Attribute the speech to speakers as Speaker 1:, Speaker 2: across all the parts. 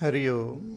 Speaker 1: हरि ओम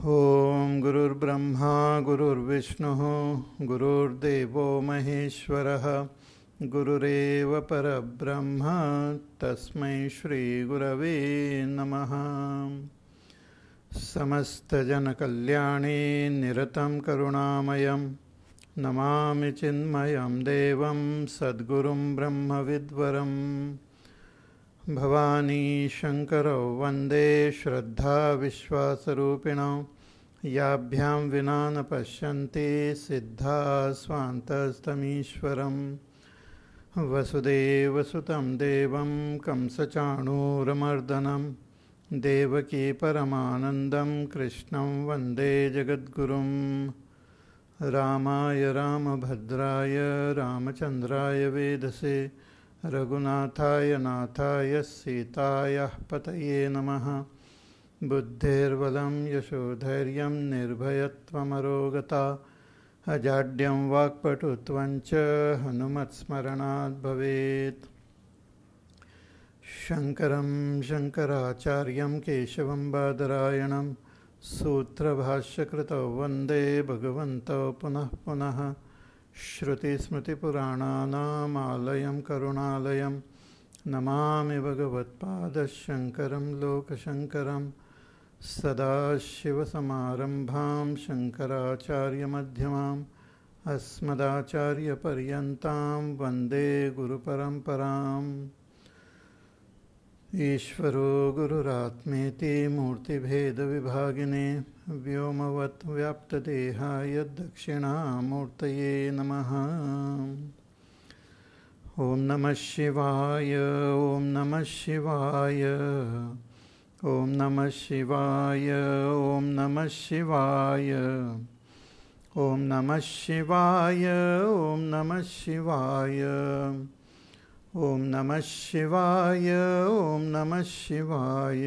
Speaker 1: ॐ गुरुर्ब्रह्मा गुरुर्विष्णुः गुरुर्देवो महेश्वरः गुरुरेव परब्रह्म तस्म श्रीगुरवे नम समजनकल्याणी निरतं करुणामयं नमामि चिन्मयं देवं सद्गुरुं ब्रह्मविद्वरम् भवानीशङ्करौ वन्दे श्रद्धाविश्वासरूपिणौ याभ्यां विना न पश्यन्ति सिद्धा स्वान्तस्तमीश्वरं वसुदेवसुतं देवं कंसचाणूरमर्दनं देवकी परमानन्दं कृष्णं वन्दे जगद्गुरुं रामाय रामभद्राय रामचन्द्राय वेधसे रघुनाथाय नाथाय सीताय पतये नमः बुद्धिर्बलं यशोधैर्यं निर्भयत्वमरोगता अजाड्यं वाक्पटुत्वं च हनुमत्स्मरणात् भवेत् शङ्करं शङ्कराचार्यं केशवं बादरायणं सूत्रभाष्यकृतौ वन्दे भगवन्तौ पुनः पुनः श्रुतिस्मृतिपुराणानामालयं करुणालयं नमामि भगवत्पादशङ्करं लोकशङ्करं सदाशिवसमारम्भां शङ्कराचार्यमध्यमाम् अस्मदाचार्यपर्यन्तां वन्दे गुरुपरम्पराम् ईश्वरो गुरुरात्मेति मूर्तिभेदविभागिने व्योमवत् व्याप्तदेहाय दक्षिणामूर्तये नमः ॐ नमः शिवाय ॐ नमः शिवाय ॐ नमः शिवाय ॐ नमः शिवाय ॐ नमः शिवाय ॐ नमः शिवाय ॐ नमः शिवाय ॐ नमः शिवाय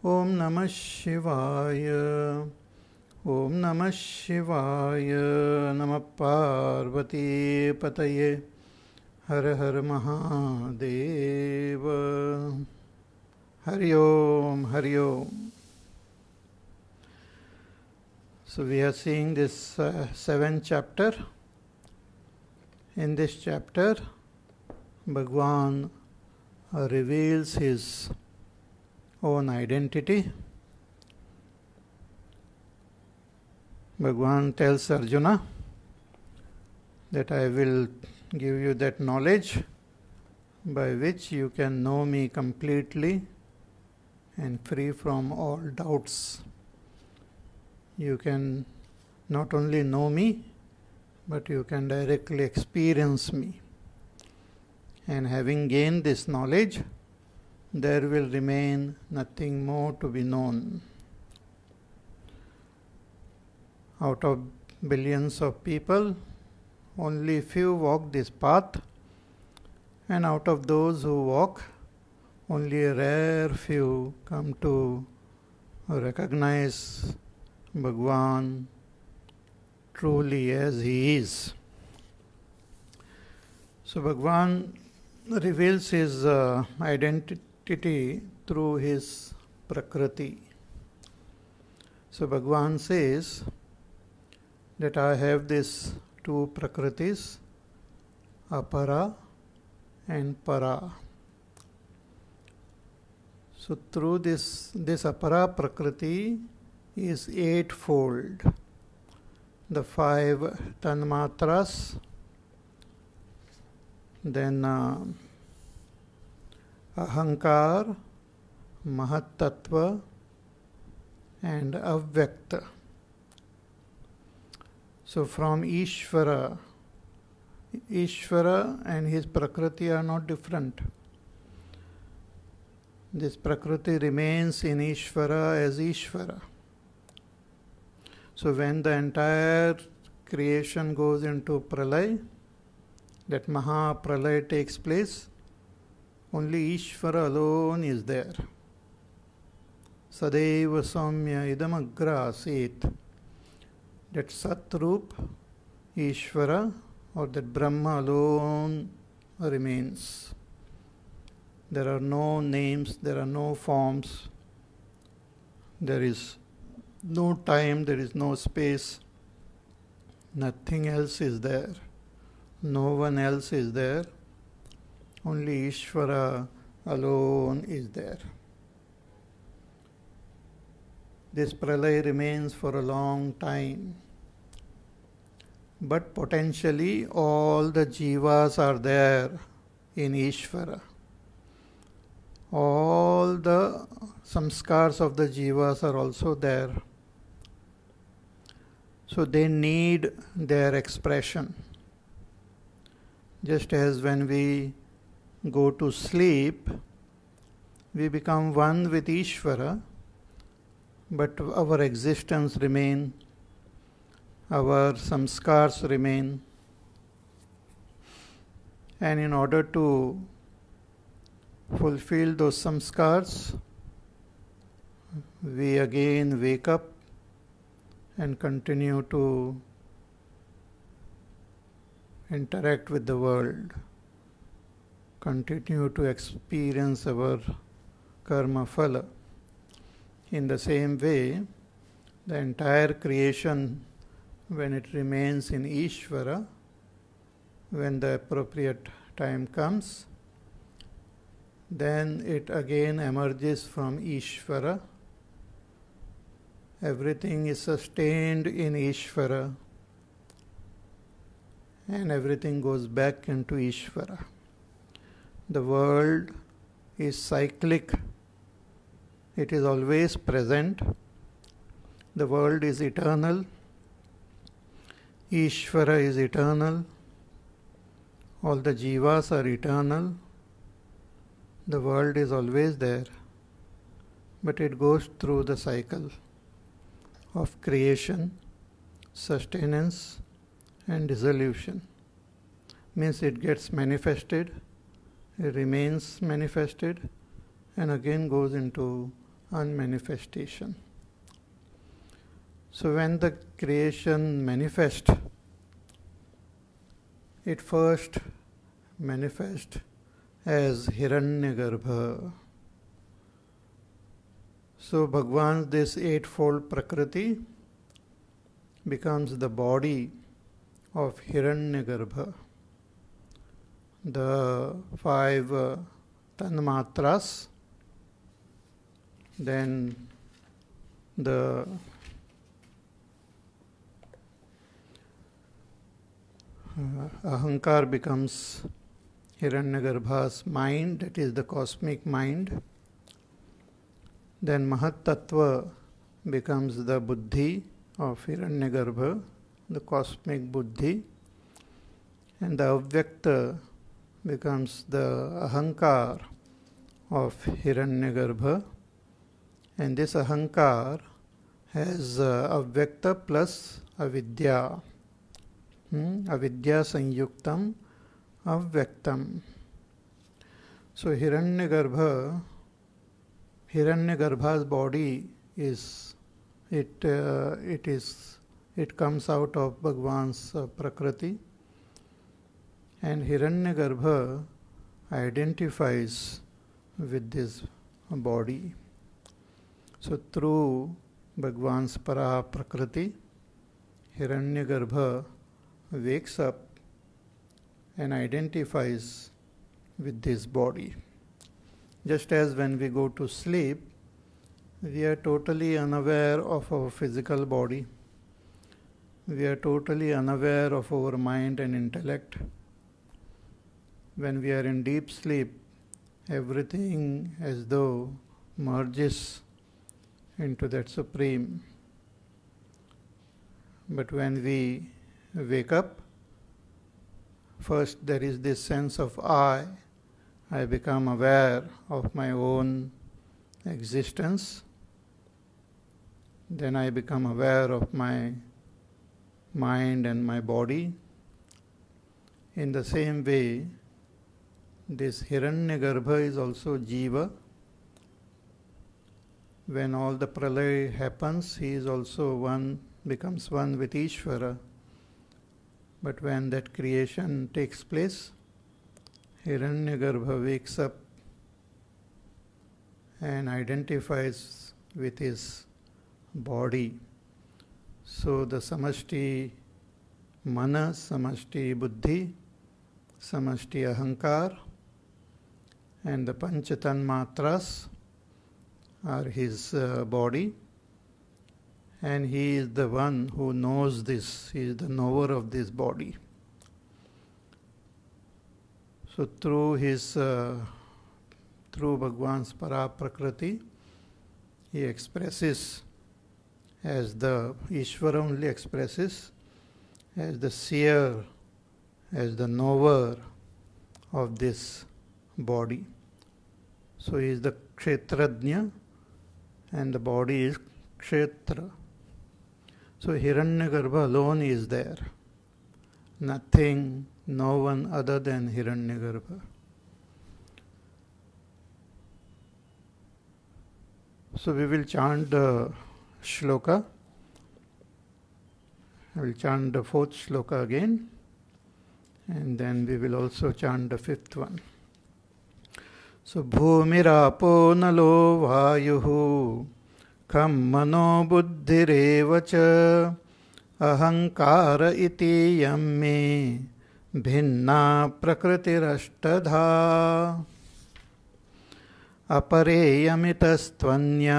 Speaker 1: ओम नमः शिवाय ओम नमः शिवाय नमः पार्वती पतये हर हर महादेव हरि ओम हरि ओम So we are seeing this uh, seventh chapter. In this chapter, Bhagwan reveals his own identity. Bhagwan tells Arjuna that I will give you that knowledge by which you can know me completely and free from all doubts. You can not only know me, but you can directly experience me. And having gained this knowledge, there will remain nothing more to be known. Out of billions of people, only few walk this path, and out of those who walk, only a rare few come to recognize Bhagwan truly as he is. So, Bhagwan reveals his uh, identity entity through his Prakriti. So Bhagwan says that I have this two Prakritis, Apara and Para. So through this, this Apara Prakriti is eightfold. The five Tanmatras, then uh, अहंकार Mahatattva, and avyakta. So from Ishvara, Ishvara and his Prakriti are not different. This Prakriti remains in Ishvara as Ishvara. So when the entire creation goes into pralay, that Mahapralay takes place, only Ishvara alone is there. Sadeva Samya Idamagra That Satrup, Ishvara, or that Brahma alone remains. There are no names, there are no forms, there is no time, there is no space, nothing else is there, no one else is there only Ishvara alone is there. This pralay remains for a long time. But potentially, all the jivas are there in Ishvara. All the samskars of the jivas are also there. So they need their expression. Just as when we go to sleep, we become one with Ishvara, but our existence remain, our samskars remain. And in order to fulfill those samskars, we again wake up and continue to interact with the world continue to experience our karma phala. In the same way, the entire creation, when it remains in Ishvara, when the appropriate time comes, then it again emerges from Ishvara. Everything is sustained in Ishvara, and everything goes back into Ishvara the world is cyclic, it is always present, the world is eternal, Ishvara is eternal, all the jivas are eternal, the world is always there, but it goes through the cycle of creation, sustenance, and dissolution. Means it gets manifested remains manifested and again goes into unmanifestation. So when the creation manifests, it first manifests as Hiranyagarbha. So Bhagwan's this eightfold Prakriti becomes the body of Hiranyagarbha the five uh, tanmatras, then the uh, ahankar becomes Hiranyagarbha's mind, that is the cosmic mind. Then Mahatattva becomes the buddhi of Hiranyagarbha, the cosmic buddhi. And the avyakta becomes the ahankar of Hiranyagarbha, and this ahankar has uh, avyakta plus avidya. Hmm? Avidya sanyuktam avyaktam. So Hiranyagarbha, Hiranyagarbha's body is it uh, it is it comes out of Bhagwan's uh, prakriti and Hiranyagarbha identifies with this body. So through Bhagwan's para prakriti, Hiranyagarbha wakes up and identifies with this body. Just as when we go to sleep, we are totally unaware of our physical body. We are totally unaware of our mind and intellect when we are in deep sleep, everything as though merges into that Supreme. But when we wake up, first there is this sense of I. I become aware of my own existence. Then I become aware of my mind and my body. In the same way, this Hiranyagarbha is also Jiva. When all the pralay happens, he is also one, becomes one with Ishvara. But when that creation takes place, Hiranyagarbha wakes up and identifies with his body. So the samashti mana, samashti buddhi, samashti ahankar, and the Panchatanmatras are his uh, body. And he is the one who knows this, he is the knower of this body. So through his, uh, through Bhagwan's Paraprakriti, he expresses as the Ishwar only expresses as the seer, as the knower of this body. So he is the Kshetradnya and the body is Kshetra. So Hiranyagarbha alone is there. Nothing, no one other than Hiranyagarbha. So we will chant the shloka. I will chant the fourth shloka again and then we will also chant the fifth one. सुभूमिरापो नलो वायुः खं मनो बुद्धिरेव च अहङ्कार इति यं मे भिन्ना प्रकृतिरष्टधा अपरेयमितस्त्वन्यां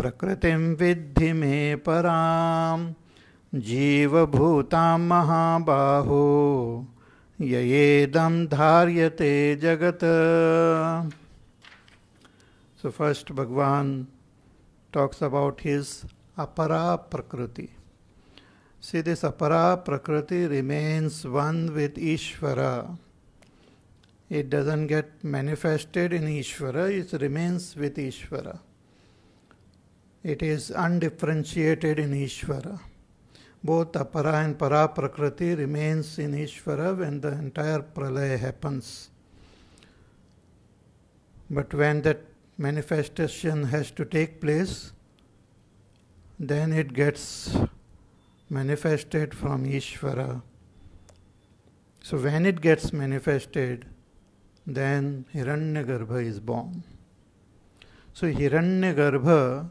Speaker 1: प्रकृतिं विद्धि मे परां जीवभूतां महाबाहो येदम धार्यते जगत so first Bhagwan talks about his apara prakriti see this apara prakriti remains one with Ishwar it doesn't get manifested in Ishwar it's remains with Ishwar it is undifferentiated in Ishwar both apara and para prakriti remains in Ishvara when the entire pralaya happens. But when that manifestation has to take place, then it gets manifested from Ishvara. So when it gets manifested, then Hiranyagarbha is born. So Hiranyagarbha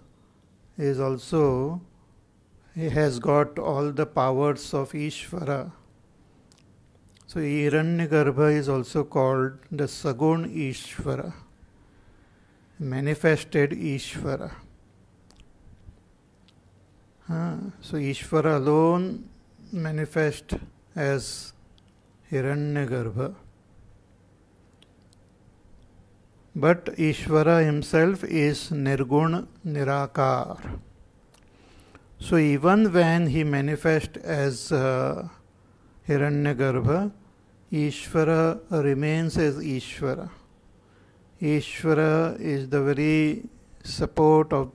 Speaker 1: is also he has got all the powers of Ishvara. So Hiranyagarbha is also called the Sagun Ishvara, manifested Ishvara. So Ishvara alone manifest as Hiranyagarbha. But Ishvara himself is Nirgun Nirakar. So, even when he manifests as uh, Hiranyagarbha, Ishvara remains as Ishvara. Ishvara is the very support of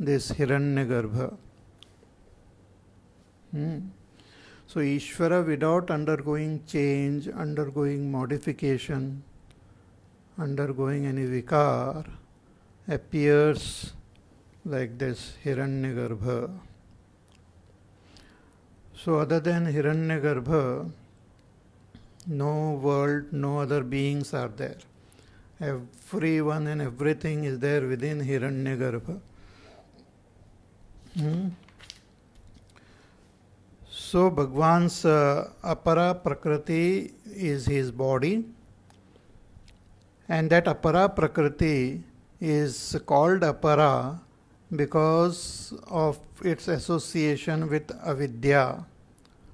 Speaker 1: this Hiranyagarbha. Hmm. So, Ishvara without undergoing change, undergoing modification, undergoing any vikar, appears like this Hiranyagarbha. So, other than Hiranyagarbha, no world, no other beings are there. Everyone and everything is there within Hiranyagarbha. Hmm? So, Bhagwan's uh, apara prakriti is his body, and that apara prakriti is called apara because of its association with avidya.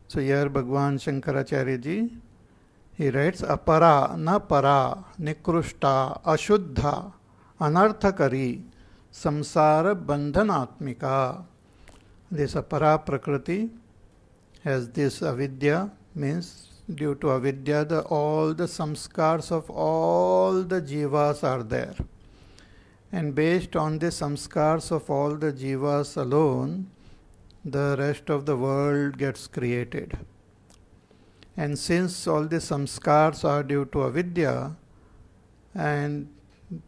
Speaker 1: So here Bhagwan Shankaracharya ji, he writes apara, na para, nikrushta, ashuddha, anarthakari, samsara bandhanatmika. This apara prakriti has this avidya, means due to avidya the, all the samskars of all the jivas are there. And based on the samskars of all the jivas alone, the rest of the world gets created. And since all the samskars are due to avidya, and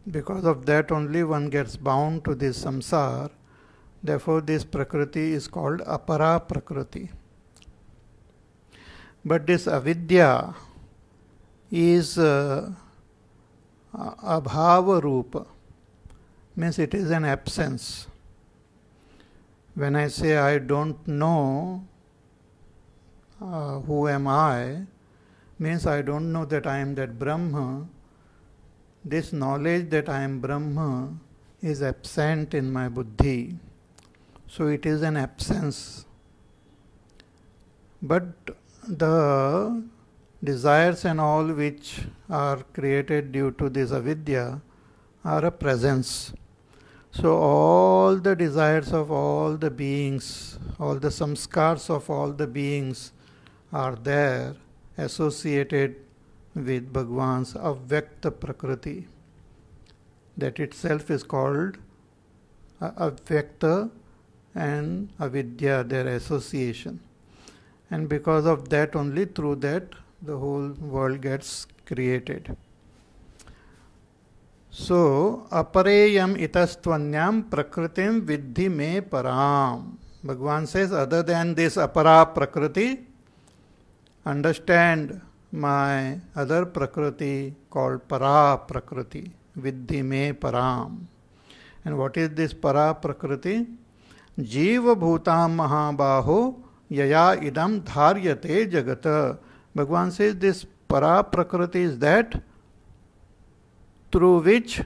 Speaker 1: because of that only one gets bound to this samsar, therefore this prakriti is called apara prakriti. But this avidya is uh, abhava rupa means it is an absence. When I say I don't know uh, who am I, means I don't know that I am that Brahma. This knowledge that I am Brahma is absent in my buddhi. So it is an absence. But the desires and all which are created due to this avidya are a presence. So, all the desires of all the beings, all the samskars of all the beings are there associated with Bhagwan's Avyakta Prakriti. That itself is called Avyakta and Avidya, their association. And because of that, only through that, the whole world gets created. So अपरेयम इतस्त्वन्याम प्रकृतिम विद्धि मे पराम भगवान says other than this apara prakriti understand my other prakriti called para prakriti विद्धि मे पराम and what is this para prakriti जीव भूता महाबाहो यया इदम धार्यते जगत भगवान says this para prakriti is that through which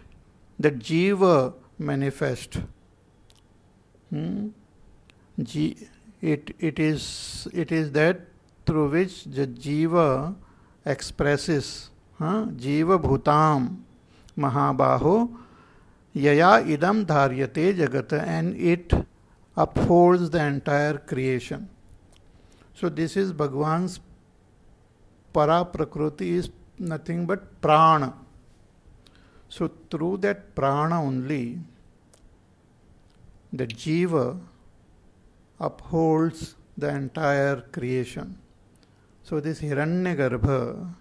Speaker 1: the jiva manifest. Hmm? G, it, it, is, it is that through which the jiva expresses. Huh? Jiva bhutam mahabaho yaya idam dharyate jagat and it upholds the entire creation. So this is Bhagwan's para prakriti is nothing but prana. So, through that prana only, the jiva upholds the entire creation. So, this Hiranyagarbha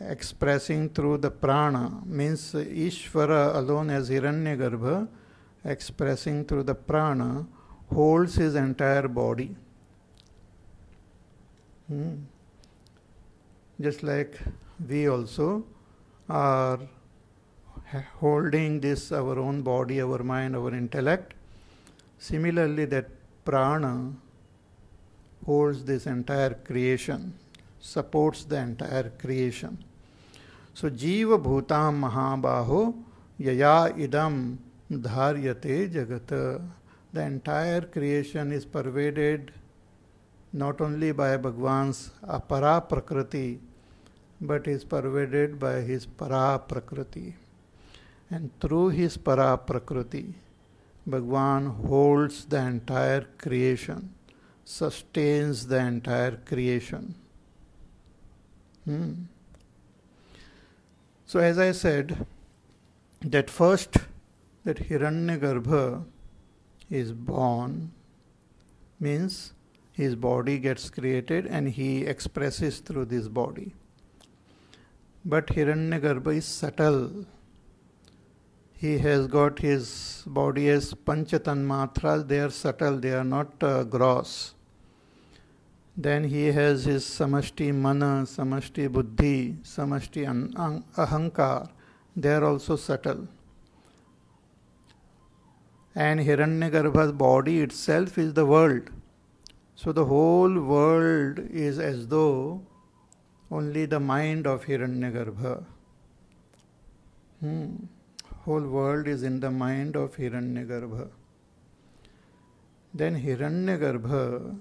Speaker 1: expressing through the prana means Ishvara alone as Hiranyagarbha expressing through the prana holds his entire body. Hmm. Just like we also are holding this our own body, our mind, our intellect. Similarly, that prana holds this entire creation, supports the entire creation. So, Jiva Bhutam Mahabaho Yaya Idam Dharyate Jagat. The entire creation is pervaded not only by Bhagwan's apara prakriti, but is pervaded by his para prakriti. And through his para prakriti, Bhagwan holds the entire creation, sustains the entire creation. Hmm. So, as I said, that first, that Hiranyagarbha is born means his body gets created and he expresses through this body. But Hiranyagarbha is subtle. He has got his body as panchatanmatras, they are subtle, they are not uh, gross. Then he has his samashti mana, samashti buddhi, samashti ahankar, they are also subtle. And Hiranyagarbha's body itself is the world. So the whole world is as though only the mind of Hiranyagarbha. Hmm. Whole world is in the mind of Hiranyagarbha. Then Hiranyagarbha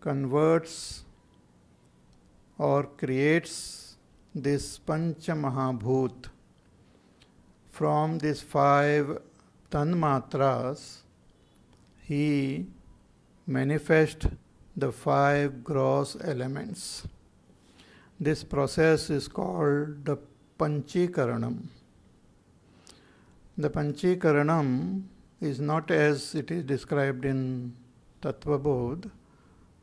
Speaker 1: converts or creates this Panchamahabhut from these five Tanmatras. He manifests the five gross elements. This process is called the Panchikaranam. The Panchikaranam is not as it is described in Tattva Bodh,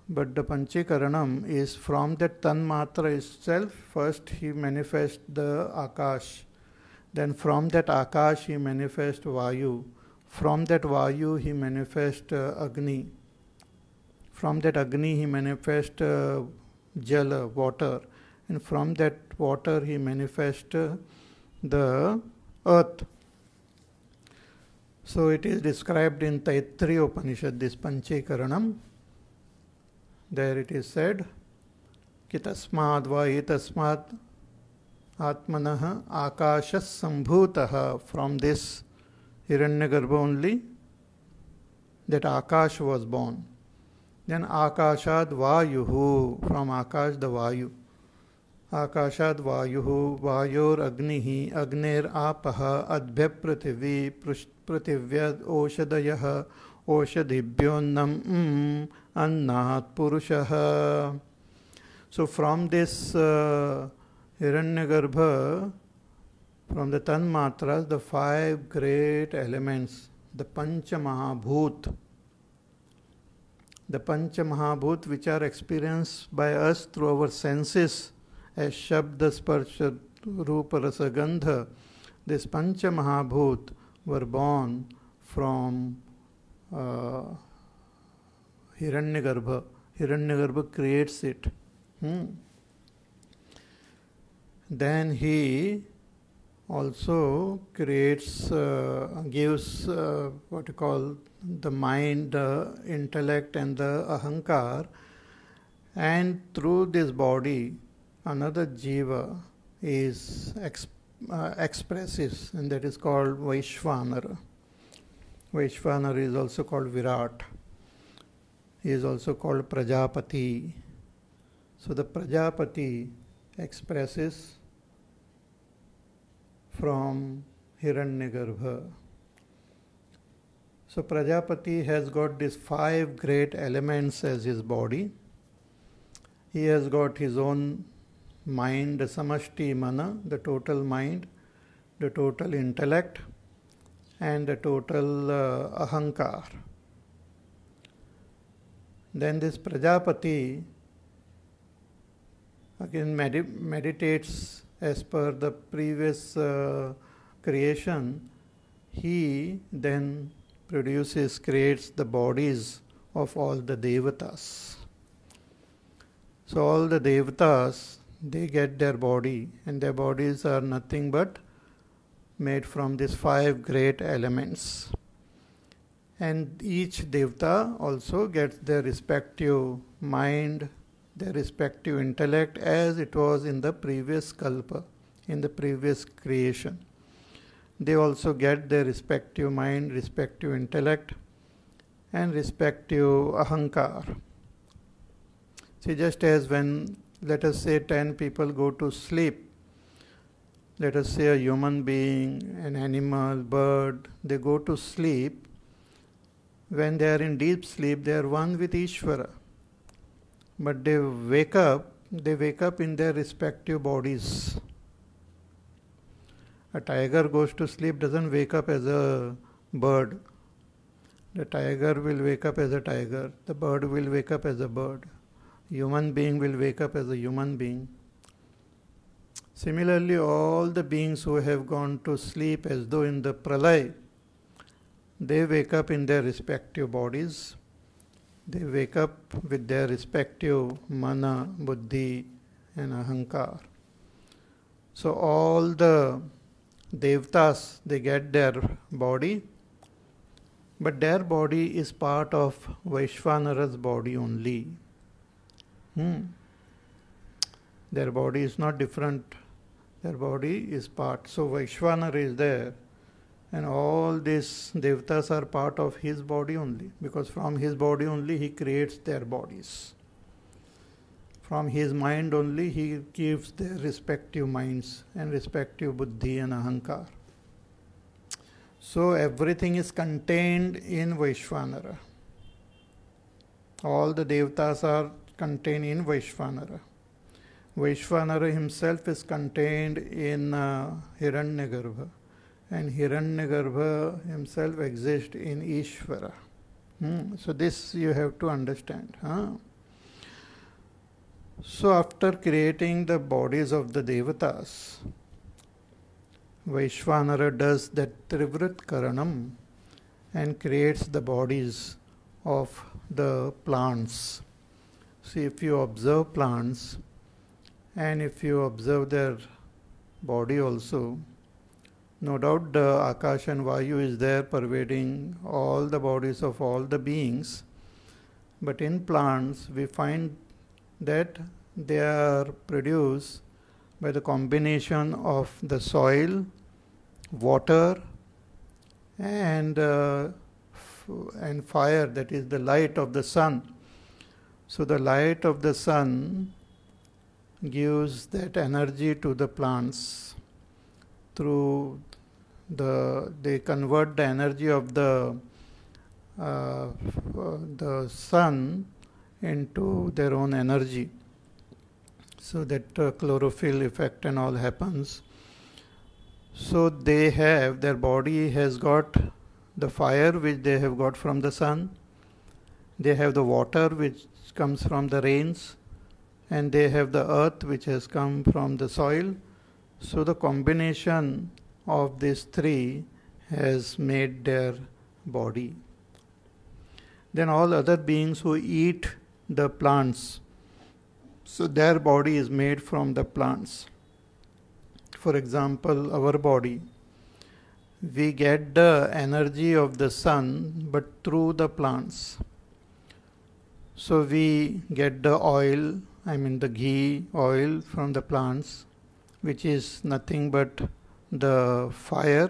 Speaker 1: but the Panchikaranam is from that Tanmatra itself. First, he manifests the Akash. Then, from that Akash, he manifests Vayu. From that Vayu, he manifests uh, Agni. From that Agni, he manifests uh, Jala, water and from that water he manifests uh, the earth. So it is described in Taittiriya Upanishad, this Panchikaranam. There it is said, "Kitasmad तस्माद् वा एतस्मात् आत्मनः From this from this that Akash was born. Then Akashad Vayuhu, from Akash the Vayu. आकाशाद वायु वायोर अग्नि ही अग्नेर आपह अद्भ्य पृथ्वी पृथ्व्य औषधय औषधिभ्योन्न अन्ना पुरुष so from this Hiranyagarbha from the tanmatra the five great elements the pancha mahabhuta the pancha mahabhuta which are experience by us through our senses as Shabda Sparsha Rupa Rasagandha, this Panchamahabhut were born from uh, Hiranyagarbha. Hiranyagarbha creates it. Hmm. Then he also creates, uh, gives uh, what you call the mind, the intellect, and the ahankar, and through this body, another jiva is exp- uh, expresses, and that is called Vaishvanara. Vaishvanara is also called Virat. He is also called Prajapati. So the Prajapati expresses from Hiranyagarbha. So Prajapati has got these five great elements as his body. He has got his own mind samashti mana, the total mind, the total intellect, and the total uh, ahankar. Then this Prajapati again med- meditates as per the previous uh, creation. He then produces, creates the bodies of all the devatas. So all the devatas they get their body, and their bodies are nothing but made from these five great elements. And each devta also gets their respective mind, their respective intellect, as it was in the previous kalpa, in the previous creation. They also get their respective mind, respective intellect, and respective ahankar. See, just as when let us say 10 people go to sleep. Let us say a human being, an animal, bird, they go to sleep. When they are in deep sleep, they are one with Ishvara. But they wake up, they wake up in their respective bodies. A tiger goes to sleep, doesn't wake up as a bird. The tiger will wake up as a tiger, the bird will wake up as a bird human being will wake up as a human being. Similarly, all the beings who have gone to sleep as though in the pralay, they wake up in their respective bodies. They wake up with their respective mana, buddhi, and ahankar. So all the devtas, they get their body, but their body is part of Vaishvanara's body only. Hmm. Their body is not different. Their body is part. So Vaishvanara is there, and all these devatas are part of his body only, because from his body only he creates their bodies. From his mind only he gives their respective minds and respective buddhi and ahankar. So everything is contained in Vaishvanara. All the devatas are contained in Vaishvanara. Vaishvanara himself is contained in uh, Hiranyagarbha, and Hiranyagarbha himself exists in Ishvara. Hmm. So, this you have to understand. Huh? So, after creating the bodies of the devatas, Vaishvanara does that Trivrit Karanam and creates the bodies of the plants See, if you observe plants and if you observe their body also, no doubt the Akash and Vayu is there pervading all the bodies of all the beings. But in plants, we find that they are produced by the combination of the soil, water, and uh, and fire that is the light of the sun so the light of the sun gives that energy to the plants through the they convert the energy of the uh, the sun into their own energy so that uh, chlorophyll effect and all happens so they have their body has got the fire which they have got from the sun they have the water which comes from the rains, and they have the earth which has come from the soil. So the combination of these three has made their body. Then all other beings who eat the plants, so their body is made from the plants. For example, our body. We get the energy of the sun but through the plants. So we get the oil, I mean the ghee oil from the plants, which is nothing but the fire.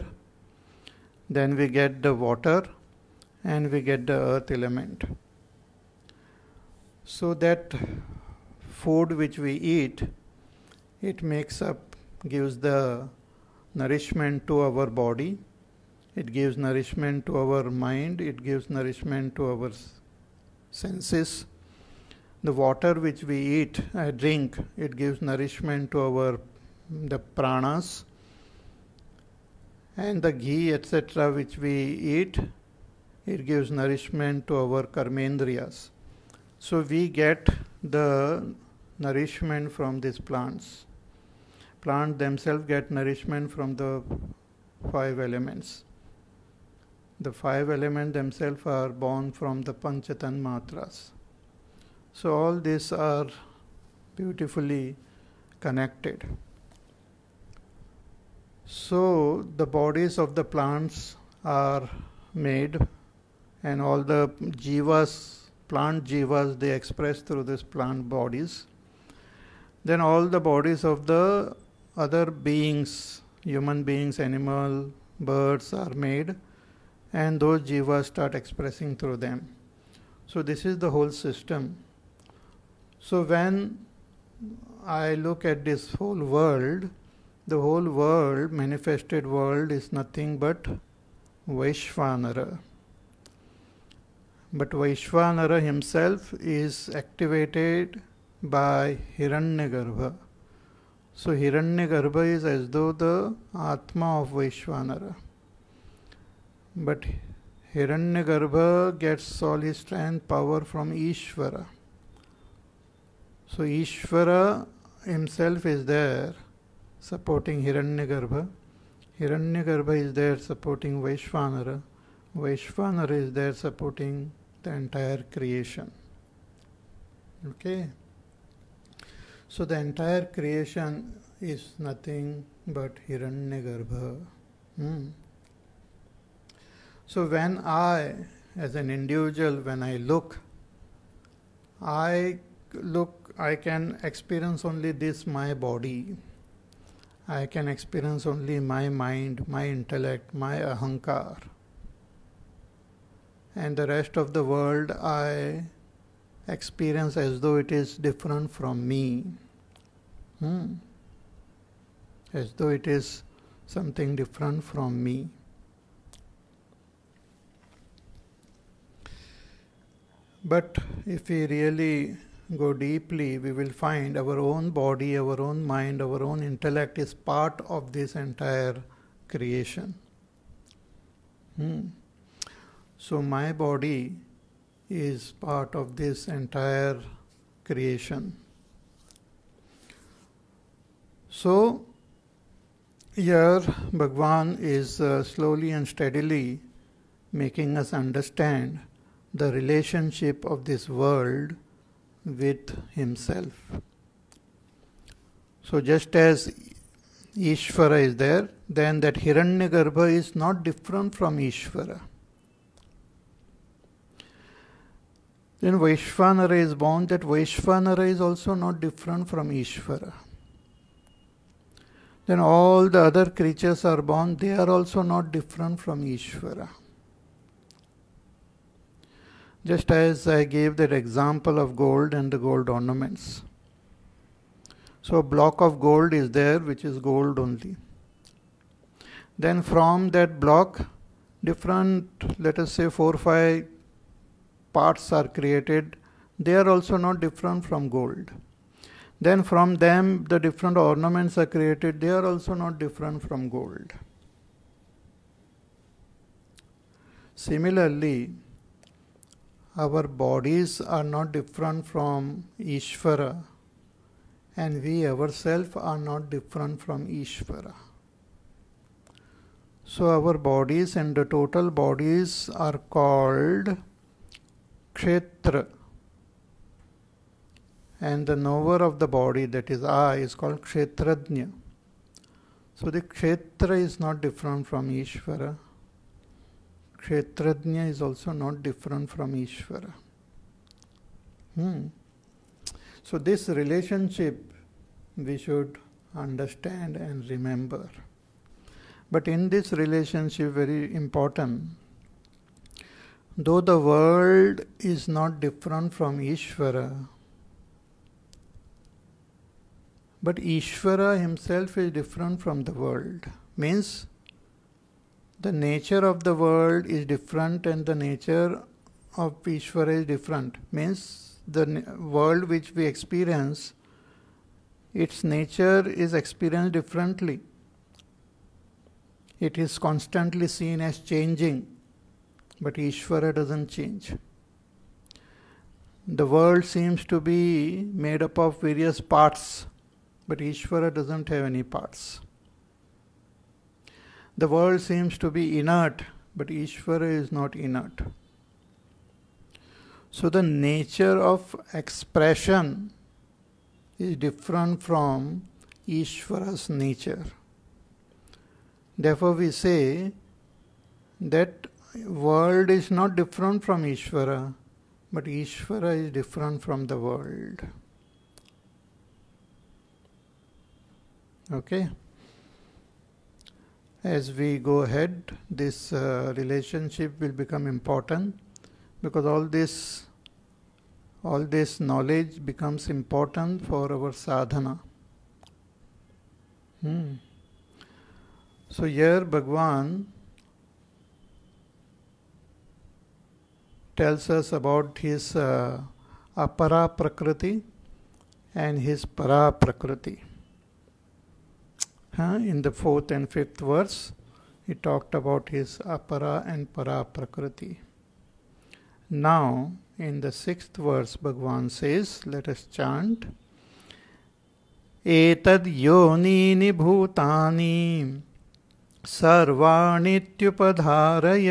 Speaker 1: Then we get the water and we get the earth element. So that food which we eat, it makes up, gives the nourishment to our body, it gives nourishment to our mind, it gives nourishment to our senses. The water which we eat, uh, drink, it gives nourishment to our the pranas, and the ghee, etc., which we eat, it gives nourishment to our karmendriyas. So we get the nourishment from these plants. Plants themselves get nourishment from the five elements the five elements themselves are born from the Panchatan Matras. So all these are beautifully connected. So the bodies of the plants are made and all the jivas, plant jivas, they express through these plant bodies. Then all the bodies of the other beings, human beings, animal, birds are made and those jivas start expressing through them. So, this is the whole system. So, when I look at this whole world, the whole world, manifested world, is nothing but Vaishvanara. But Vaishvanara himself is activated by Hiranyagarbha. So Hiranyagarbha is as though the Atma of Vaishvanara. But Hiranyagarbha gets all his strength, power from Ishvara. So Ishvara himself is there supporting Hiranyagarbha. Hiranyagarbha is there supporting Vaishvanara. Vaishvanara is there supporting the entire creation. Okay? So the entire creation is nothing but Hiranyagarbha. Hmm. So when I, as an individual, when I look, I look, I can experience only this my body. I can experience only my mind, my intellect, my ahankar. And the rest of the world I experience as though it is different from me. Hmm. As though it is something different from me. But if we really go deeply, we will find our own body, our own mind, our own intellect is part of this entire creation. Hmm. So, my body is part of this entire creation. So, here Bhagwan is uh, slowly and steadily making us understand the relationship of this world with himself. So, just as Ishvara is there, then that Hiranyagarbha is not different from Ishvara. Then Vaishvanara is born, that Vaishvanara is also not different from Ishvara. Then all the other creatures are born, they are also not different from Ishvara just as I gave that example of gold and the gold ornaments. So block of gold is there which is gold only. Then from that block different let us say four or five parts are created. They are also not different from gold. Then from them the different ornaments are created. They are also not different from gold. Similarly, our bodies are not different from Ishvara, and we ourselves are not different from Ishvara. So, our bodies and the total bodies are called Kshetra, and the knower of the body, that is I, is called kshetradnya. So, the Kshetra is not different from Ishvara Kshetrajna is also not different from Ishvara. Hmm. So, this relationship we should understand and remember. But in this relationship, very important, though the world is not different from Ishvara, but Ishvara himself is different from the world. Means the nature of the world is different and the nature of Ishvara is different. Means the world which we experience, its nature is experienced differently. It is constantly seen as changing, but Ishvara doesn't change. The world seems to be made up of various parts, but Ishvara doesn't have any parts the world seems to be inert, but Ishvara is not inert. So the nature of expression is different from Ishvara's nature. Therefore, we say that world is not different from Ishvara, but Ishvara is different from the world. Okay? as we go ahead, this uh, relationship will become important because all this all this knowledge becomes important for our sadhana. Hmm. So here Bhagwan tells us about his uh, apara prakriti and his para prakriti. huh? in the fourth and fifth verse. He talked about his apara and para prakriti. Now, in the sixth verse, Bhagavan says, let us chant. एतद् योनीनि भूतानि सर्वाणीत्युपधारय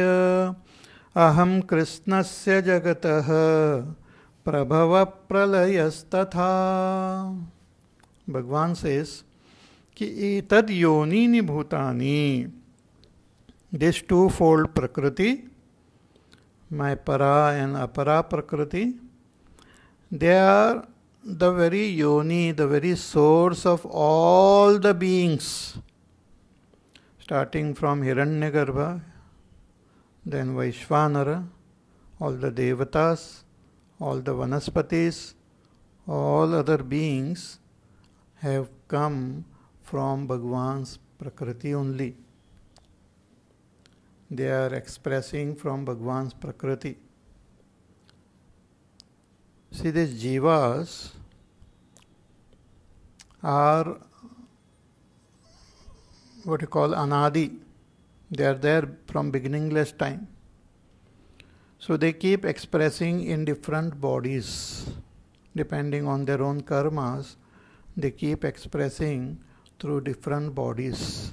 Speaker 1: अहं कृष्णस्य जगतः प्रभवप्रलयस्तथा भगवान cess कि एतद योनि भूतानि this two fold prakriti my para and apara prakriti they are the very yoni the very source of all the beings starting from Hiranya Hiranyagarbha then Vaishvanara all the devatas all the vanaspatis all other beings have come from Bhagwan's Prakriti only. They are expressing from Bhagwan's Prakriti. See, these jivas are what you call anadi. They are there from beginningless time. So they keep expressing in different bodies, depending on their own karmas. They keep expressing through different bodies.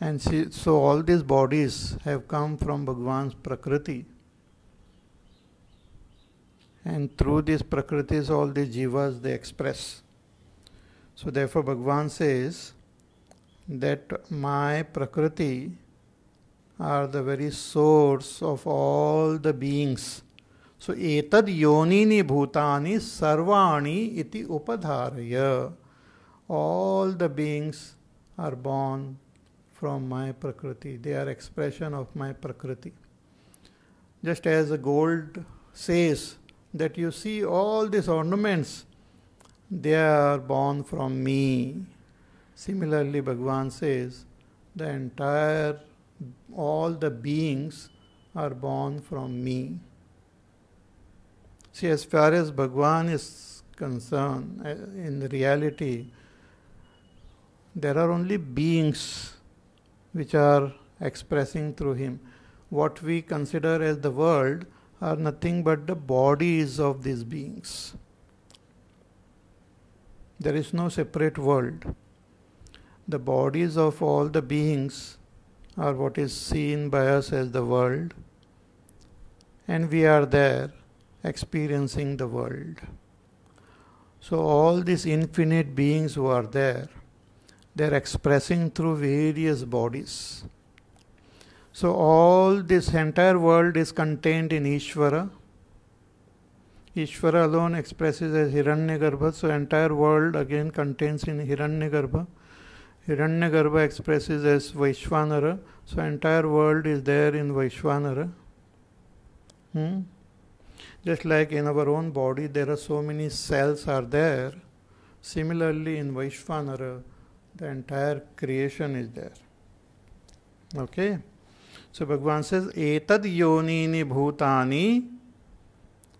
Speaker 1: And she, so all these bodies have come from Bhagavan's Prakriti. And through these Prakritis, all the jivas they express. So therefore, Bhagavan says that my Prakriti are the very source of all the beings. So etad yonini bhutani sarvani iti upadharaya all the beings are born from my Prakriti. They are expression of my Prakriti. Just as gold says that you see all these ornaments, they are born from me. Similarly, Bhagwan says the entire, all the beings are born from me. See, as far as Bhagwan is concerned, uh, in reality, there are only beings which are expressing through him. What we consider as the world are nothing but the bodies of these beings. There is no separate world. The bodies of all the beings are what is seen by us as the world, and we are there experiencing the world. So, all these infinite beings who are there they are expressing through various bodies. So, all this entire world is contained in Ishvara. Ishvara alone expresses as Hiranyagarbha, so, entire world again contains in Hiranyagarbha. Hiranyagarbha expresses as Vaishvanara, so, entire world is there in Vaishvanara. Hmm? Just like in our own body, there are so many cells are there. Similarly, in Vaishvanara, the entire creation is there. Okay? So Bhagavan says, yoni ni bhutani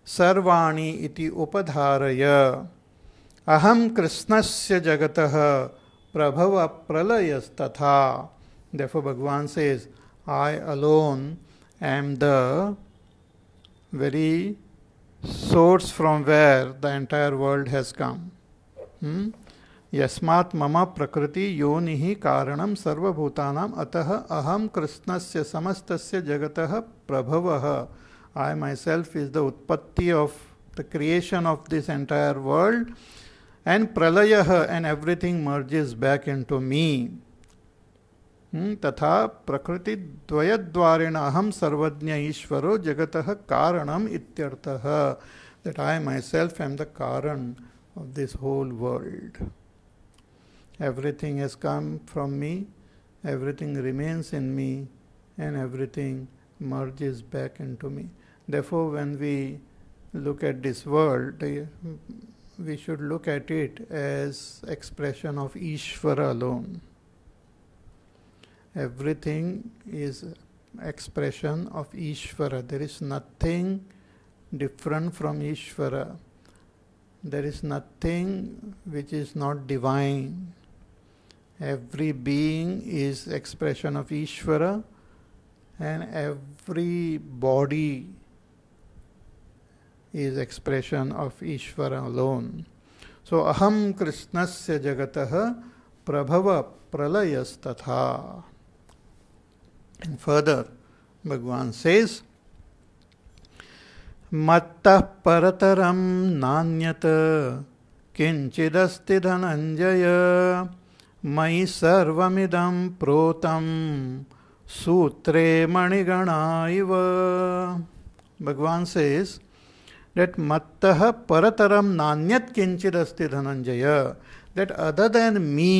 Speaker 1: sarvani iti upadharaya aham krishnasya jagatah prabhava pralayas tatha. Therefore Bhagavan says, I alone am the very source from where the entire world has come. Hmm? यस्मात् मम प्रकृति योनि कारण सर्वभूतानां अतः अहम कृष्णस्य समस्तस्य जगतः प्रभवः I myself the the utpatti of the creation of this entire world and pralayah and everything merges back into me hmm, तथा प्रकृति द्वयद्वारेण अहम सर्वज्ञ ईश्वरो जगतः कारणम इत्यर्थः I myself am the karan of this whole world Everything has come from me, everything remains in me, and everything merges back into me. Therefore, when we look at this world, we should look at it as expression of Ishvara alone. Everything is expression of Ishvara. There is nothing different from Ishvara. There is nothing which is not divine every being is expression of Ishvara and every body is expression of Ishvara alone. So aham krishnasya jagatah prabhava pralayastatha. And further, Bhagwan says, मत्तः परतरं नान्यत किञ्चिदस्ति धनञ्जय मयि सर्वमिदं प्रोत सूत्रे मणिगणाइव भगवान says that मत्त परतरम नान्यत किंचिदस्ति धनंजय that other than me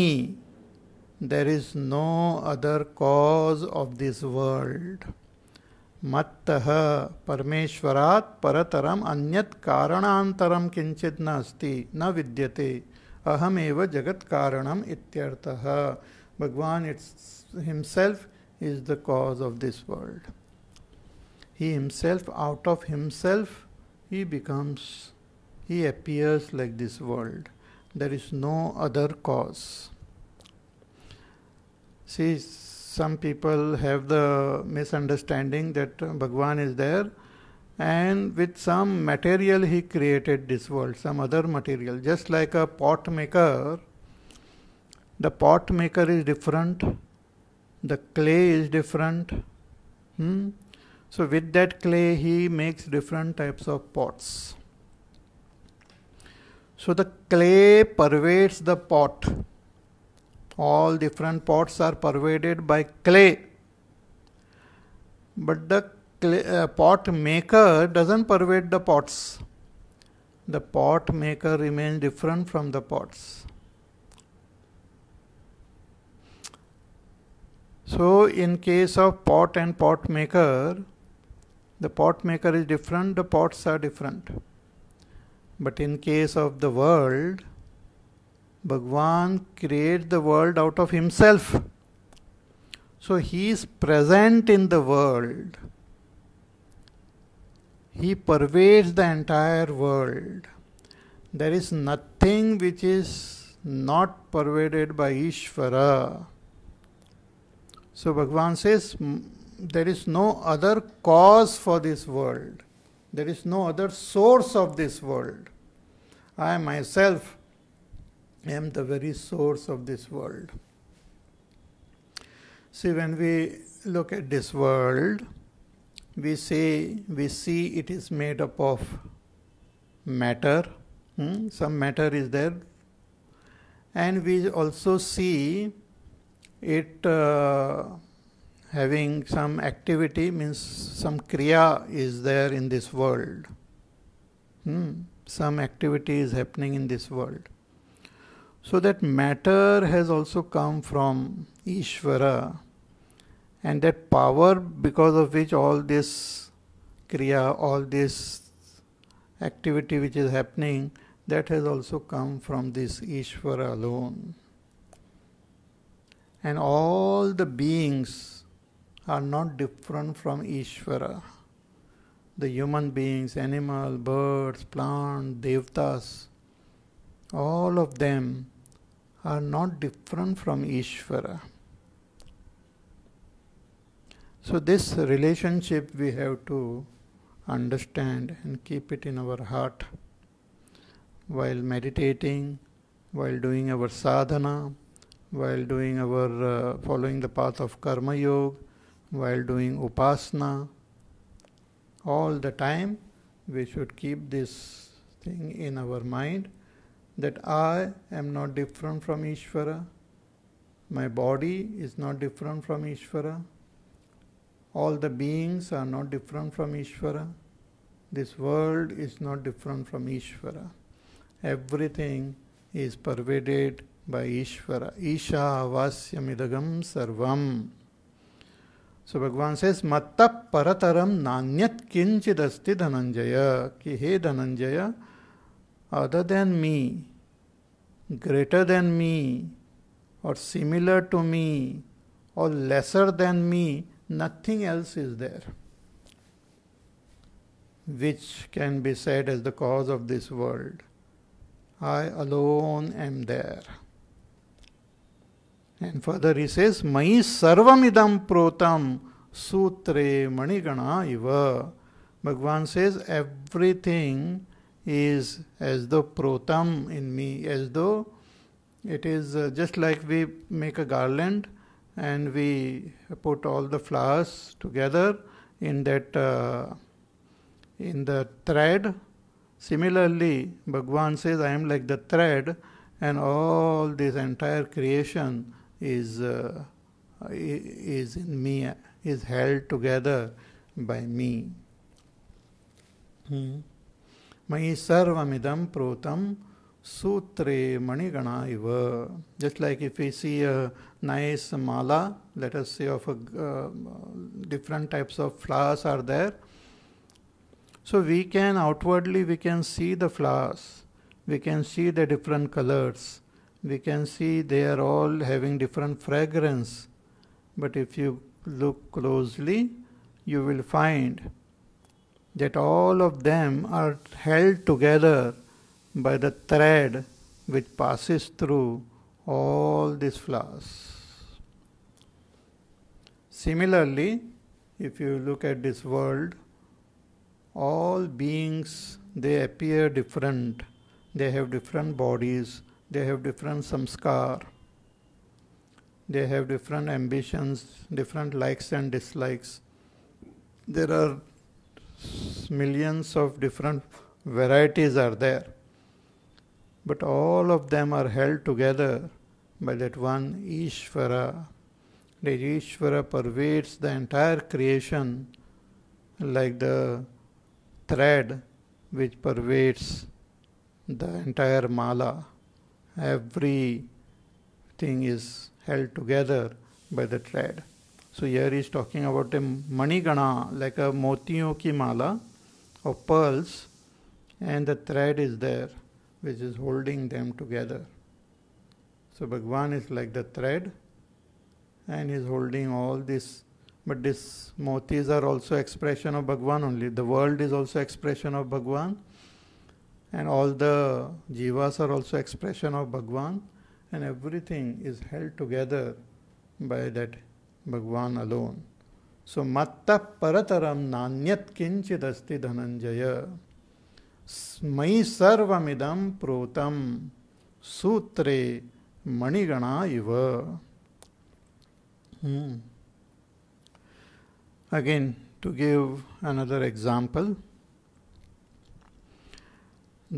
Speaker 1: there is no other cause of this world मत् परमेश्वरात परतरम अन्यत कारणांतरम किंचित न अस्ति न विद्यते अहमेव जगत कारणम इत्यर्थः Bhagwan it's himself is the cause of this world. He himself, out of himself, he becomes, he appears like this world. There is no other cause. See, some people have the misunderstanding that Bhagwan is there and with some material he created this world, some other material. Just like a pot maker, the pot maker is different, the clay is different. Hmm? So, with that clay, he makes different types of pots. So, the clay pervades the pot. All different pots are pervaded by clay. But the uh, pot maker doesn't pervade the pots. The pot maker remains different from the pots. So, in case of pot and pot maker, the pot maker is different, the pots are different. But in case of the world, Bhagwan creates the world out of himself. So, he is present in the world. He pervades the entire world. There is nothing which is not pervaded by Ishvara. So Bhagavan says there is no other cause for this world. There is no other source of this world. I myself am the very source of this world. See, when we look at this world, we say we see it is made up of matter hmm? some matter is there and we also see it uh, having some activity means some kriya is there in this world hmm? some activity is happening in this world so that matter has also come from ishvara and that power because of which all this kriya, all this activity which is happening, that has also come from this Ishvara alone. And all the beings are not different from Ishvara. The human beings, animal, birds, plant, devtas, all of them are not different from Ishvara. So, this relationship we have to understand and keep it in our heart while meditating, while doing our sadhana, while doing our uh, following the path of karma yoga, while doing upasana. All the time, we should keep this thing in our mind that I am not different from Ishvara, my body is not different from Ishvara all the beings are not different from Ishvara. This world is not different from Ishvara. Everything is pervaded by Ishvara. Isha vasyamidagam sarvam. So Bhagavan says, Matta parataram nanyat kinchid asti dhananjaya. Ki he dhananjaya, other than me, greater than me, or similar to me, or lesser than me, nothing else is there which can be said as the cause of this world. I alone am there. And further he says, Mai sarvamidam protam sutre manigana iva. Bhagavan says, everything is as though protam in me, as though it is uh, just like we make a garland and we put all the flowers together in that uh, in the thread similarly bhagwan says i am like the thread and all this entire creation is uh, is in me is held together by me मयि midam प्रोतं Sutre Manigana iva. Just like if we see a nice mala, let us say of a, uh, different types of flowers are there. So we can outwardly we can see the flowers, we can see the different colors, we can see they are all having different fragrance. But if you look closely, you will find that all of them are held together by the thread which passes through all these flowers. Similarly, if you look at this world, all beings they appear different, they have different bodies, they have different samskar, they have different ambitions, different likes and dislikes. There are millions of different varieties are there but all of them are held together by that one Ishvara. That Ishvara pervades the entire creation like the thread which pervades the entire mala. Everything is held together by the thread. So here he is talking about a manigana, like a motiyon ki mala of pearls, and the thread is there which is holding them together. So Bhagwan is like the thread and is holding all this. But these motis are also expression of Bhagwan only. The world is also expression of Bhagwan. And all the jivas are also expression of Bhagwan. And everything is held together by that Bhagwan alone. So matta parataram nanyat kinchidasti asti dhananjaya. मई सर्विद प्रोत सूत्रे मणिगणा इव again to give another example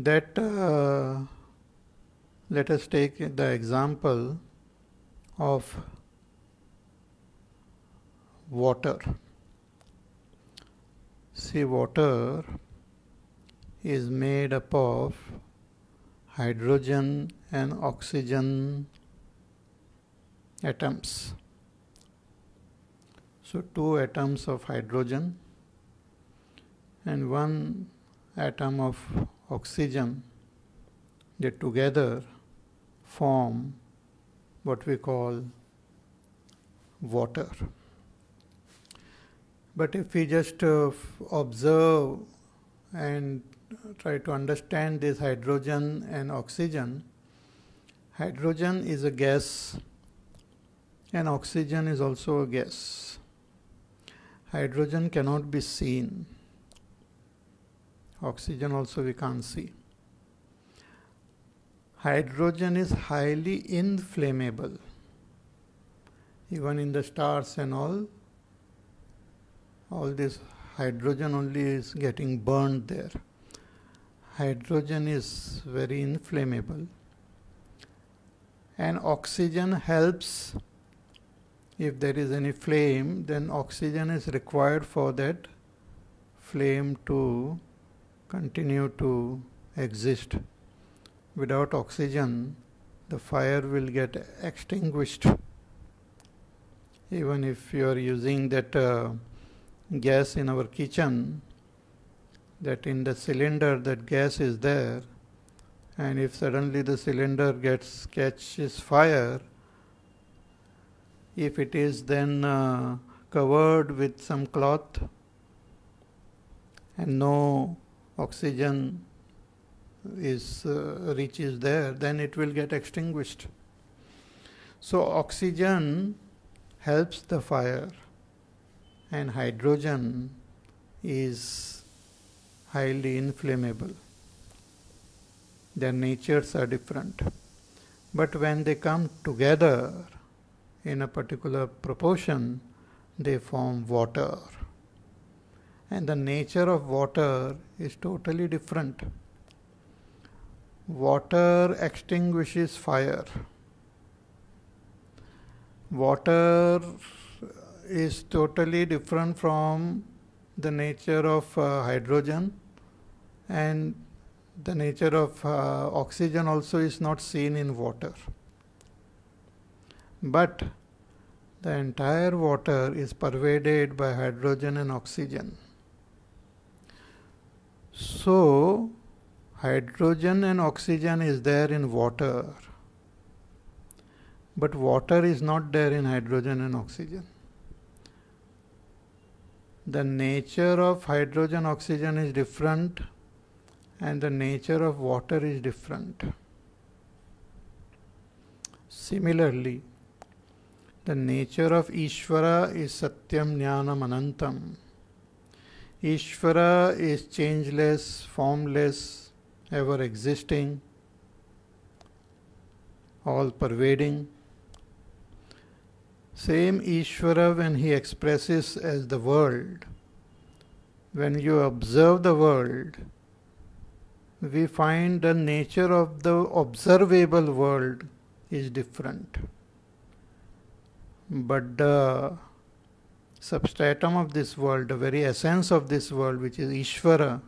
Speaker 1: that let us take the example of water see water is made up of hydrogen and oxygen atoms. So, two atoms of hydrogen and one atom of oxygen, they together form what we call water. But if we just uh, observe and try to understand this hydrogen and oxygen. Hydrogen is a gas and oxygen is also a gas. Hydrogen cannot be seen. Oxygen also we can't see. Hydrogen is highly inflammable. Even in the stars and all, all this hydrogen only is getting burned there hydrogen is very inflammable and oxygen helps if there is any flame then oxygen is required for that flame to continue to exist without oxygen the fire will get extinguished even if you are using that uh, gas in our kitchen that in the cylinder that gas is there and if suddenly the cylinder gets catches fire if it is then uh, covered with some cloth and no oxygen is uh, reaches there then it will get extinguished so oxygen helps the fire and hydrogen is highly inflammable. Their natures are different. But when they come together in a particular proportion, they form water. And the nature of water is totally different. Water extinguishes fire. Water is totally different from the nature of uh, hydrogen and the nature of uh, oxygen also is not seen in water. But the entire water is pervaded by hydrogen and oxygen. So, hydrogen and oxygen is there in water, but water is not there in hydrogen and oxygen. The nature of hydrogen oxygen is different and the nature of water is different. Similarly, the nature of Ishvara is Satyam Jnanam Anantam. Ishvara is changeless, formless, ever existing, all pervading. Same Ishvara when he expresses as the world. When you observe the world, we find the nature of the observable world is different. But the substratum of this world, the very essence of this world, which is Ishvara,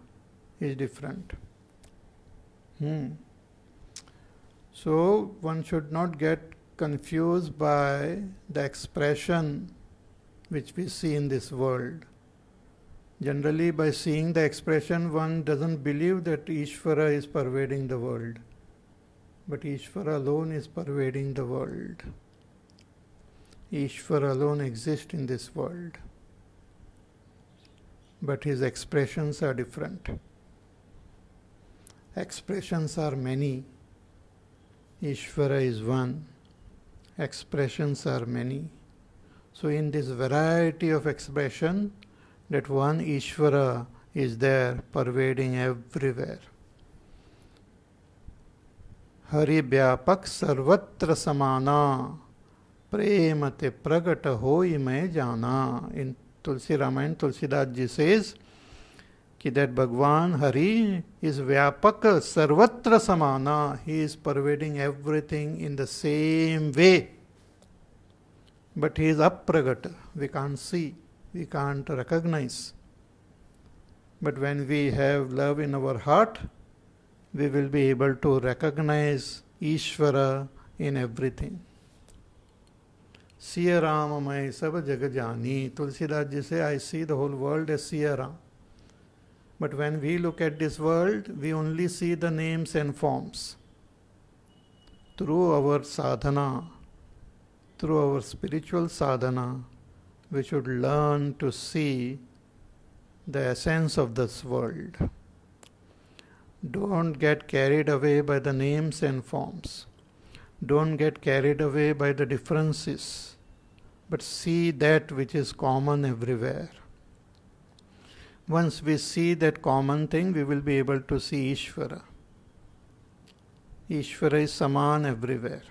Speaker 1: is different. Hmm. So one should not get confused by the expression which we see in this world. Generally, by seeing the expression, one doesn't believe that Ishvara is pervading the world, but Ishvara alone is pervading the world. Ishvara alone exists in this world, but his expressions are different. Expressions are many, Ishvara is one, expressions are many. So, in this variety of expression, that one Ishvara is there pervading everywhere. Hari Vyapak Sarvatra Samana Premate Pragata Hoi Jana. In Tulsi Ramayana, Tulsidas ji says ki that Bhagwan Hari is Vyapak Sarvatra Samana. He is pervading everything in the same way. But he is up pragata. We can't see we can't recognize. But when we have love in our heart, we will be able to recognize Ishvara in everything. Siya Ram mai sab jagajani. Tulsidas ji say, I see the whole world as Siya Ram. But when we look at this world, we only see the names and forms. Through our sadhana, through our spiritual sadhana, we should learn to see the essence of this world. Don't get carried away by the names and forms. Don't get carried away by the differences, but see that which is common everywhere. Once we see that common thing, we will be able to see Ishvara. Ishvara is Saman everywhere.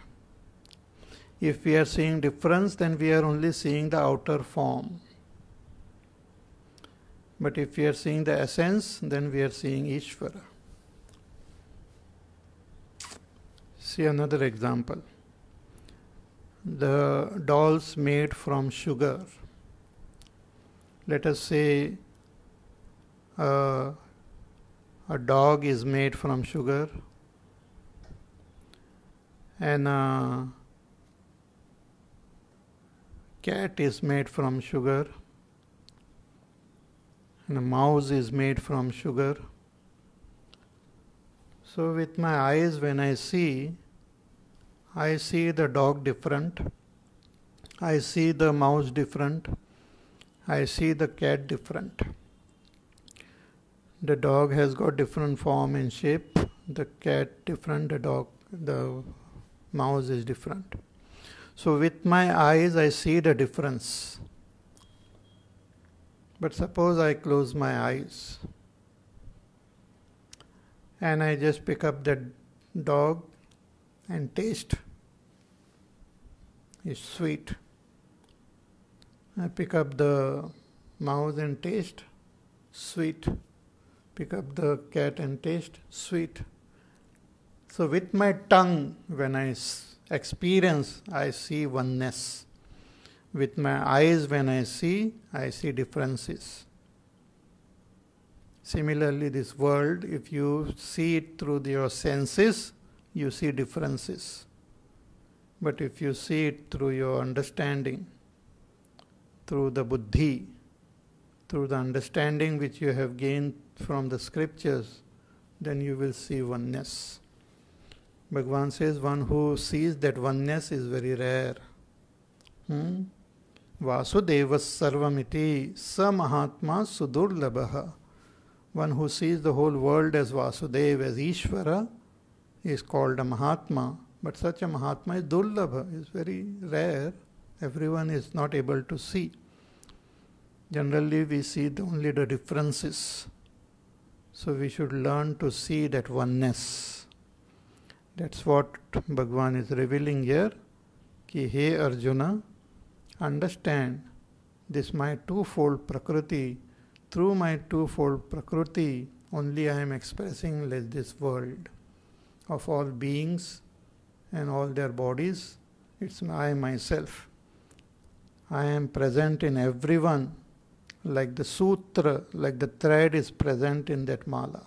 Speaker 1: If we are seeing difference, then we are only seeing the outer form. But if we are seeing the essence, then we are seeing Ishvara. See another example. The dolls made from sugar. Let us say uh, a dog is made from sugar and a uh, cat is made from sugar and a mouse is made from sugar. So with my eyes when I see, I see the dog different, I see the mouse different, I see the cat different. The dog has got different form and shape, the cat different, the dog, the mouse is different. So with my eyes, I see the difference. But suppose I close my eyes and I just pick up that dog and taste. It's sweet. I pick up the mouse and taste, sweet. Pick up the cat and taste, sweet. So, with my tongue, when I experience, I see oneness. With my eyes, when I see, I see differences. Similarly, this world, if you see it through your senses, you see differences. But if you see it through your understanding, through the buddhi, through the understanding which you have gained from the scriptures, then you will see oneness. Bhagavan says one who sees that oneness is very rare. Hmm? sarvamiti sa mahatma sudurlabha. One who sees the whole world as Vasudeva, as Ishvara, is called a Mahatma. But such a Mahatma is Durlabha, is very rare. Everyone is not able to see. Generally, we see only the differences. So we should learn to see that oneness. That's what Bhagwan is revealing here. Ki hey Arjuna, understand this my twofold prakriti. Through my twofold prakriti, only I am expressing this world of all beings and all their bodies. It's I myself. I am present in everyone, like the sutra, like the thread is present in that mala.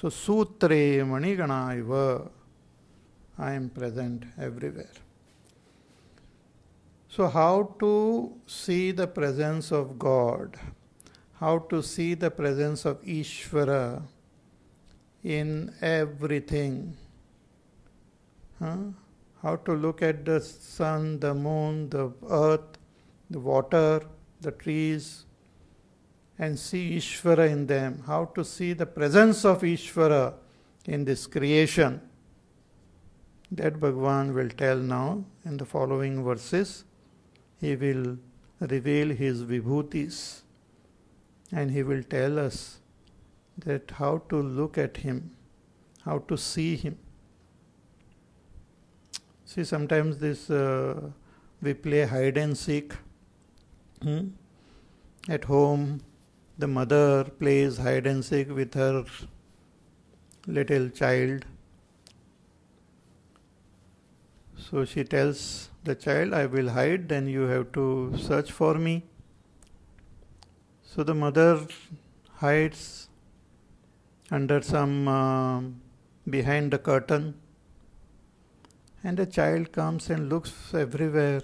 Speaker 1: So, Sutre Maniganaiva, I am present everywhere. So, how to see the presence of God, how to see the presence of Ishvara in everything? Huh? How to look at the sun, the moon, the earth, the water, the trees, and see Ishvara in them, how to see the presence of Ishvara in this creation. That Bhagavan will tell now in the following verses. He will reveal his vibhutis and he will tell us that how to look at him, how to see him. See, sometimes this uh, we play hide and seek hmm? at home the mother plays hide and seek with her little child. So she tells the child, I will hide, then you have to search for me. So the mother hides under some uh, behind the curtain, and the child comes and looks everywhere.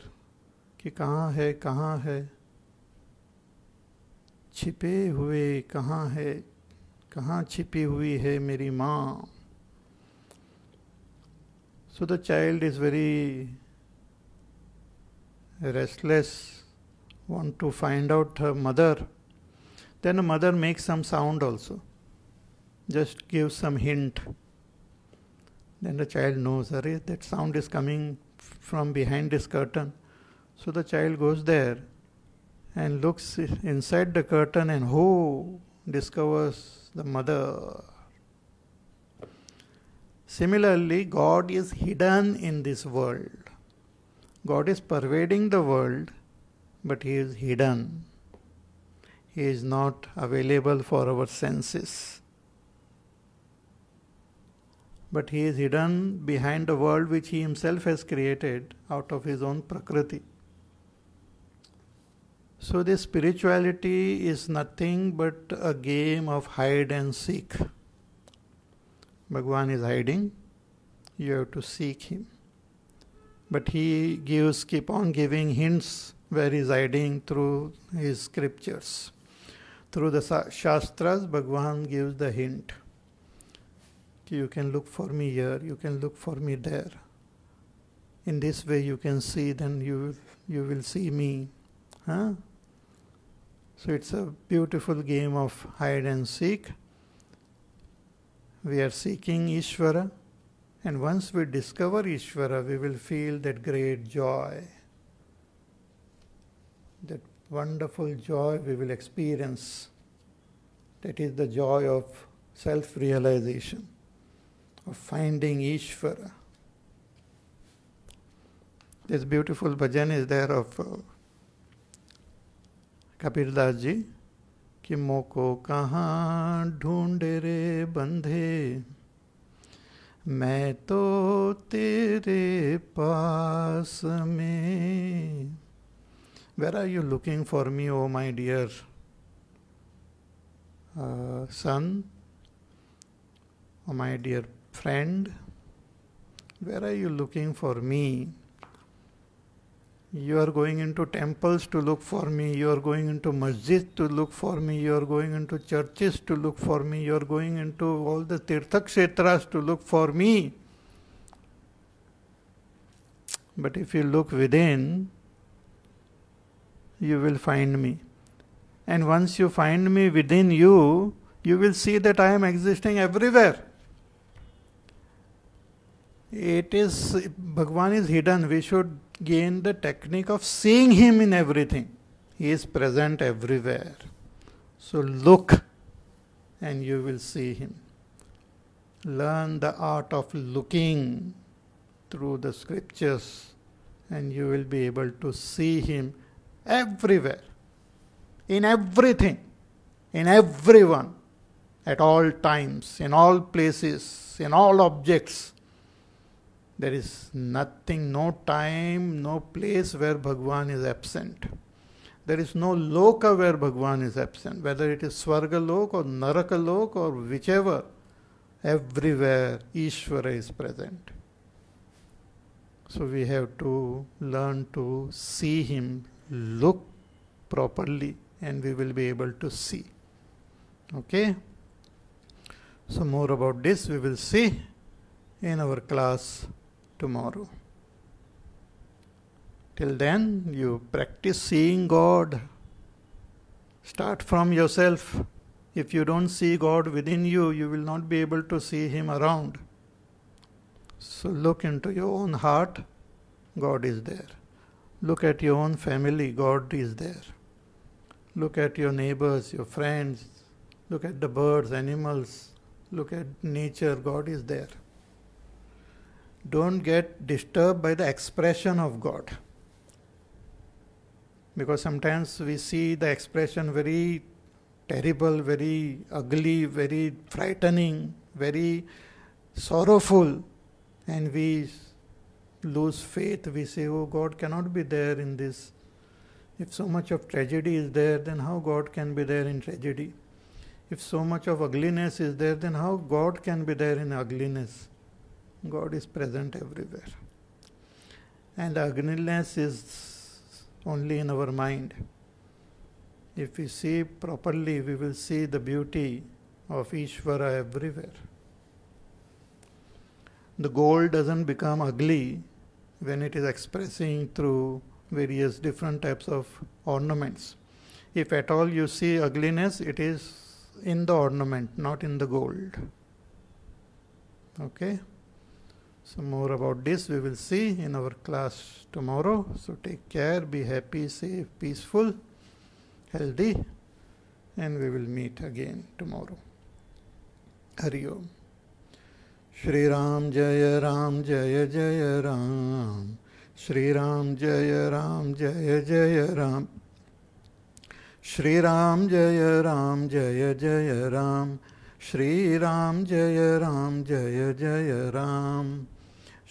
Speaker 1: कि कहाँ है कहाँ है छिपे हुए कहाँ है कहाँ छिपी हुई है मेरी माँ so the child is very restless want to find out her mother then mother make some sound also just give some hint then the child know अरे that sound is coming from behind this curtain so the child goes there and looks inside the curtain and who discovers the mother. Similarly, God is hidden in this world. God is pervading the world, but He is hidden. He is not available for our senses. But He is hidden behind the world which He Himself has created out of His own Prakriti. So, this spirituality is nothing but a game of hide and seek. Bhagwan is hiding, you have to seek him. But he gives, keep on giving hints where he's hiding through his scriptures. Through the Shastras, Bhagwan gives the hint. You can look for me here, you can look for me there. In this way you can see, then you, you will see me. Huh? So it's a beautiful game of hide and seek. We are seeking Ishvara, and once we discover Ishvara, we will feel that great joy, that wonderful joy we will experience. That is the joy of self realization, of finding Ishvara. This beautiful bhajan is there of. Uh, Kabirdas ji कि मोको कहाँ ढूंढ रे बंधे मैं तो तेरे पास में where are you looking for me oh my dear son oh my dear friend where are you looking for me you are going into temples to look for me, you are going into masjid to look for me, you are going into churches to look for me, you are going into all the tirthakshetras to look for me. But if you look within, you will find me. And once you find me within you, you will see that I am existing everywhere. It is, Bhagwan is hidden. We should gain the technique of seeing Him in everything. He is present everywhere. So look and you will see Him. Learn the art of looking through the scriptures and you will be able to see Him everywhere, in everything, in everyone, at all times, in all places, in all objects there is nothing, no time, no place where Bhagwan is absent. There is no loka where Bhagwan is absent, whether it is Swargalok or Narakalok or whichever, everywhere Ishvara is present. So we have to learn to see Him, look properly, and we will be able to see. Okay? So, more about this we will see in our class tomorrow. Till then, you practice seeing God. Start from yourself. If you don't see God within you, you will not be able to see Him around. So look into your own heart, God is there. Look at your own family, God is there. Look at your neighbors, your friends, look at the birds, animals, look at nature, God is there don't get disturbed by the expression of God. Because sometimes we see the expression very terrible, very ugly, very frightening, very sorrowful, and we lose faith. We say, Oh, God cannot be there in this. If so much of tragedy is there, then how God can be there in tragedy? If so much of ugliness is there, then how God can be there in ugliness? God is present everywhere. And ugliness is only in our mind. If we see properly, we will see the beauty of Ishvara everywhere. The gold doesn't become ugly when it is expressing through various different types of ornaments. If at all you see ugliness, it is in the ornament, not in the gold. Okay? Some more about this we will see in our class tomorrow. So take care, be happy, safe, peaceful, healthy, and we will meet again tomorrow. Hariyo. Shri Ram Ram Jaya Ram. Shri Ram Jaya Ram Jaya Jaya Ram. Shri Ram Jaya Ram Jaya Jaya Ram. Shri Ram Jaya Ram Jaya Jaya Ram. Shri Ram, Jaya, Ram, Jaya, Jaya, Ram.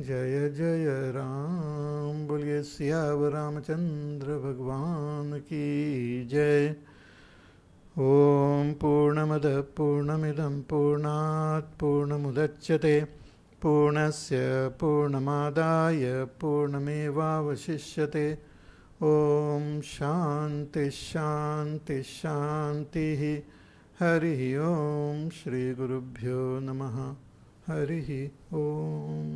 Speaker 1: जय जय राम बोलिए सियाव रामचंद्र भगवान की जय ॐ पूर्णमद पूर्णमिदं पूर्णात् पूर्णमुदच्यते पूर्णस्य पूर्णमादाय पूर्णमेवावशिष्यते ओम शांति शांति शांति हरि ओम श्री गुरुभ्यो नमः हरि ओम